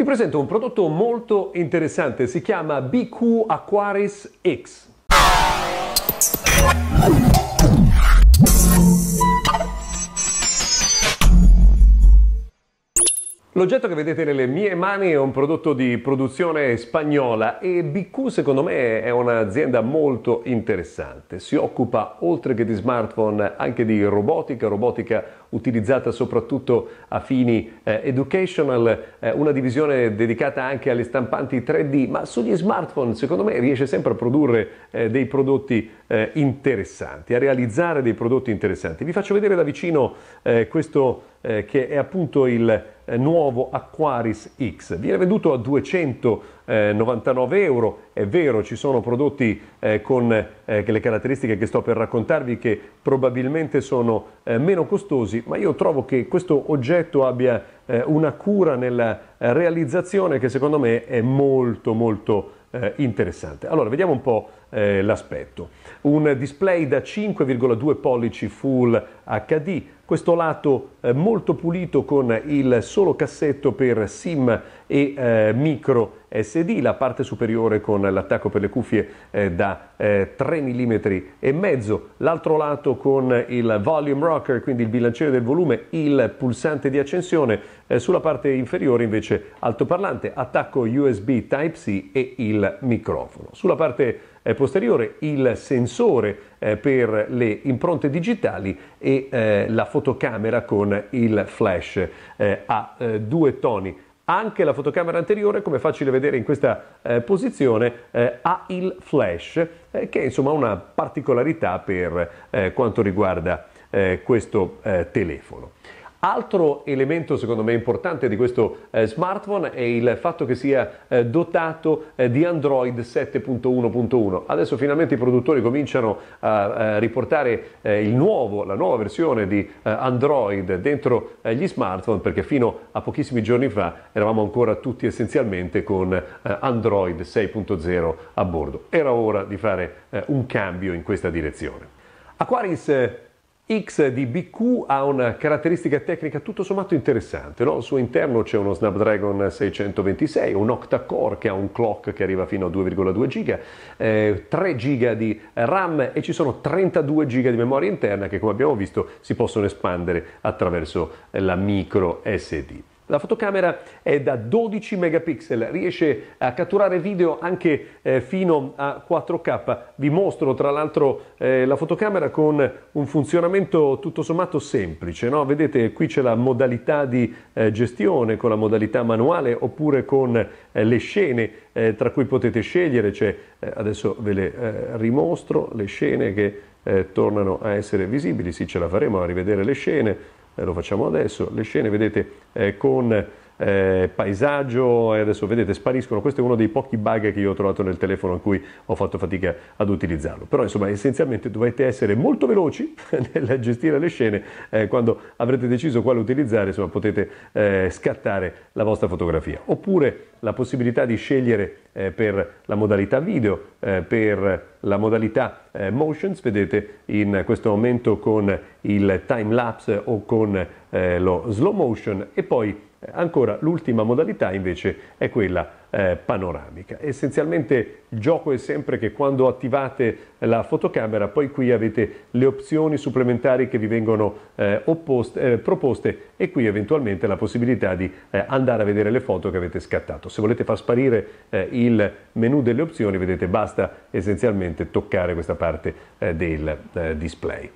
Vi presento un prodotto molto interessante, si chiama BQ Aquaris X. L'oggetto che vedete nelle mie mani è un prodotto di produzione spagnola e BQ secondo me è un'azienda molto interessante. Si occupa oltre che di smartphone anche di robotica, robotica utilizzata soprattutto a fini eh, educational, eh, una divisione dedicata anche alle stampanti 3D, ma sugli smartphone secondo me riesce sempre a produrre eh, dei prodotti eh, interessanti, a realizzare dei prodotti interessanti. Vi faccio vedere da vicino eh, questo eh, che è appunto il eh, nuovo Aquaris X. Viene venduto a 299 euro, è vero ci sono prodotti eh, con eh, le caratteristiche che sto per raccontarvi che probabilmente sono eh, meno costosi, ma io trovo che questo oggetto abbia eh, una cura nella eh, realizzazione che secondo me è molto molto interessante. Allora vediamo un po' l'aspetto. Un display da 5,2 pollici Full HD questo lato eh, molto pulito con il solo cassetto per SIM e eh, micro SD, la parte superiore con l'attacco per le cuffie eh, da eh, 3 mm e mezzo, l'altro lato con il volume rocker, quindi il bilanciere del volume, il pulsante di accensione, eh, sulla parte inferiore invece altoparlante, attacco USB Type-C e il microfono. Sulla parte eh, posteriore il sensore eh, per le impronte digitali e eh, la fotocamera con il flash a due toni anche la fotocamera anteriore, come facile vedere in questa eh, posizione, eh, ha il flash, eh, che è insomma una particolarità per eh, quanto riguarda eh, questo eh, telefono. Altro elemento secondo me importante di questo eh, smartphone è il fatto che sia eh, dotato eh, di Android 7.1.1. Adesso finalmente i produttori cominciano a, eh, riportare eh, nuovo, la nuova versione di eh, Android dentro gli smartphone perché fino a pochissimi giorni fa eravamo ancora tutti essenzialmente con Android 6.0 a bordo. Era ora di fare un cambio in questa direzione. Aquaris X di BQ ha una caratteristica tecnica tutto sommato interessante, no? al suo interno c'è uno Snapdragon 626, un octa-core che ha un clock che arriva fino a 2,2 giga, eh, 3 giga di RAM e ci sono 32 giga di memoria interna che come abbiamo visto si possono espandere attraverso la micro SD. La fotocamera è da 12 megapixel, riesce a catturare video anche eh, fino a 4K. Vi mostro tra l'altro eh, la fotocamera con un funzionamento tutto sommato semplice. No? Vedete qui c'è la modalità di eh, gestione con la modalità manuale oppure con eh, le scene eh, tra cui potete scegliere. Cioè, adesso ve le rimostro, le scene che tornano a essere visibili. Sì, ce la faremo a rivedere le scene eh, lo facciamo adesso, le scene vedete eh, con eh, paesaggio e adesso vedete spariscono, questo è uno dei pochi bug che io ho trovato nel telefono in cui ho fatto fatica ad utilizzarlo, però insomma essenzialmente dovete essere molto veloci nel gestire le scene, eh, quando avrete deciso quale utilizzare insomma potete eh, scattare la vostra fotografia, oppure la possibilità di scegliere eh, per la modalità video, eh, per la modalità eh, motions, vedete in questo momento con il time lapse o con lo slow motion e poi Ancora l'ultima modalità invece è quella eh, panoramica. Essenzialmente il gioco è sempre che quando attivate la fotocamera poi qui avete le opzioni supplementari che vi vengono eh, opposte, eh, proposte e qui eventualmente la possibilità di eh, andare a vedere le foto che avete scattato. Se volete far sparire eh, il menu delle opzioni vedete basta essenzialmente toccare questa parte eh, del display.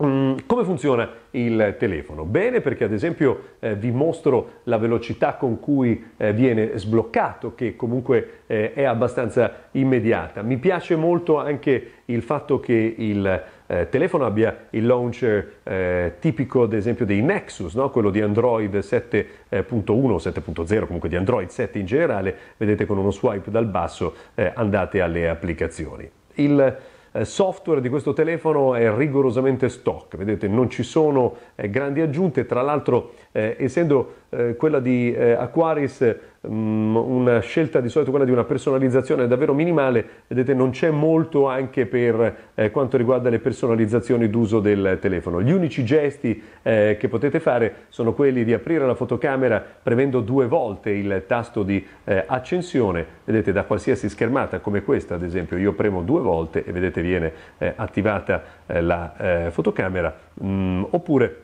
Mm, come funziona il telefono? Bene perché ad esempio eh, vi mostro la velocità con cui eh, viene sbloccato che comunque eh, è abbastanza immediata. Mi piace molto anche il fatto che il eh, telefono abbia il launcher eh, tipico ad esempio dei Nexus, no? quello di Android 7.1 o 7.0 comunque di Android 7 in generale. Vedete con uno swipe dal basso eh, andate alle applicazioni. Il eh, software di questo telefono è rigorosamente stock, vedete non ci sono eh, grandi aggiunte, tra l'altro eh, essendo quella di Aquaris Mm, una scelta di solito quella di una personalizzazione davvero minimale, vedete non c'è molto anche per eh, quanto riguarda le personalizzazioni d'uso del telefono. Gli unici gesti eh, che potete fare sono quelli di aprire la fotocamera premendo due volte il tasto di eh, accensione, vedete da qualsiasi schermata come questa ad esempio io premo due volte e vedete viene eh, attivata eh, la eh, fotocamera mm, oppure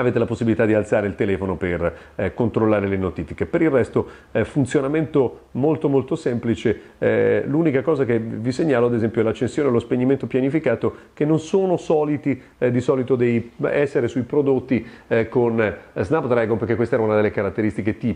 avete la possibilità di alzare il telefono per eh, controllare le notifiche. Per il resto eh, funzionamento molto molto semplice, eh, l'unica cosa che vi segnalo ad esempio è l'accensione e lo spegnimento pianificato che non sono soliti eh, di solito dei, essere sui prodotti eh, con eh, Snapdragon perché questa era una delle caratteristiche tipiche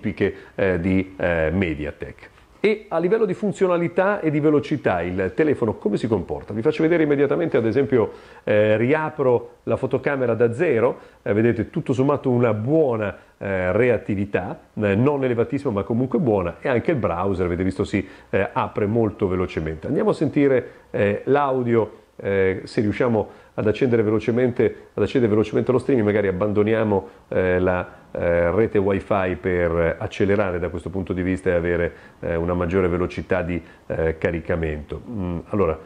di Mediatek. E a livello di funzionalità e di velocità il telefono come si comporta? Vi faccio vedere immediatamente, ad esempio eh, riapro la fotocamera da zero, eh, vedete tutto sommato una buona eh, reattività, eh, non elevatissima ma comunque buona e anche il browser, avete visto, si eh, apre molto velocemente. Andiamo a sentire eh, l'audio eh, se riusciamo ad accendere velocemente, ad accendere velocemente lo streaming, magari abbandoniamo eh, la eh, rete wifi per accelerare da questo punto di vista e avere eh, una maggiore velocità di eh, caricamento. Mm, allora,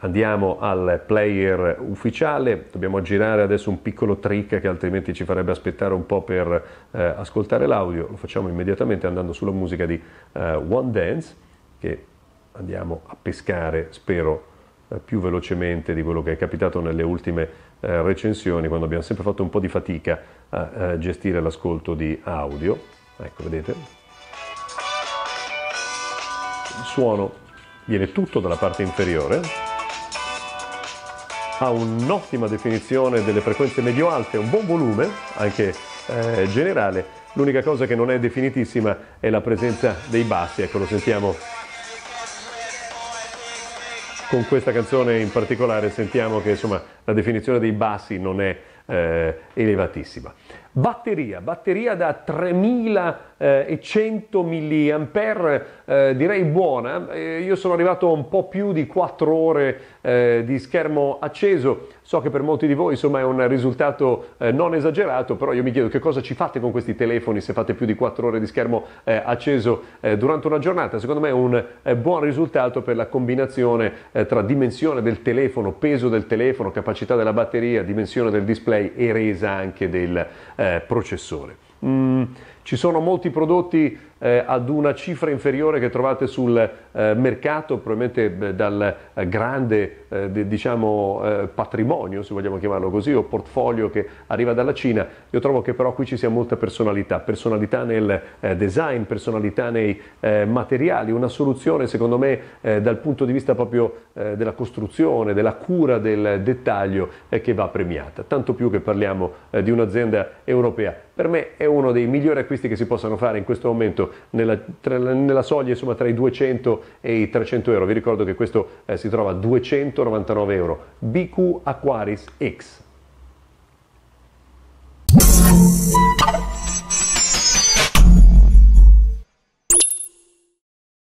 andiamo al player ufficiale, dobbiamo girare adesso un piccolo trick che altrimenti ci farebbe aspettare un po' per eh, ascoltare l'audio, lo facciamo immediatamente andando sulla musica di eh, One Dance che andiamo a pescare, spero, eh, più velocemente di quello che è capitato nelle ultime eh, recensioni, quando abbiamo sempre fatto un po' di fatica a, a eh, gestire l'ascolto di audio. Ecco, vedete? Il suono viene tutto dalla parte inferiore, ha un'ottima definizione delle frequenze medio-alte, un buon volume, anche eh, generale. L'unica cosa che non è definitissima è la presenza dei bassi, ecco, lo sentiamo con questa canzone in particolare sentiamo che insomma, la definizione dei bassi non è eh, elevatissima. Batteria, batteria da 3000 eh, e 100 mA, eh, direi buona. Eh, io sono arrivato a un po' più di 4 ore eh, di schermo acceso. So che per molti di voi insomma è un risultato eh, non esagerato, però io mi chiedo che cosa ci fate con questi telefoni se fate più di 4 ore di schermo eh, acceso durante una giornata. Secondo me è un buon risultato per la combinazione tra dimensione del telefono, peso del telefono, capacità della batteria, dimensione del display e resa anche del processore. Mm, ci sono molti prodotti eh, ad una cifra inferiore che trovate sul eh, mercato, probabilmente dal eh, grande eh, de, diciamo, eh, patrimonio, se vogliamo chiamarlo così, o portfolio che arriva dalla Cina. Io trovo che però qui ci sia molta personalità, personalità nel design, personalità nei materiali, una soluzione secondo me dal punto di vista proprio della costruzione, della cura del dettaglio che va premiata, tanto più che parliamo di un'azienda europea. Per me è uno dei migliori acquisti che si possano fare in questo momento nella, tra, nella soglia insomma, tra i 200 e i 300 euro. Vi ricordo che questo eh, si trova a 299 euro. BQ Aquaris X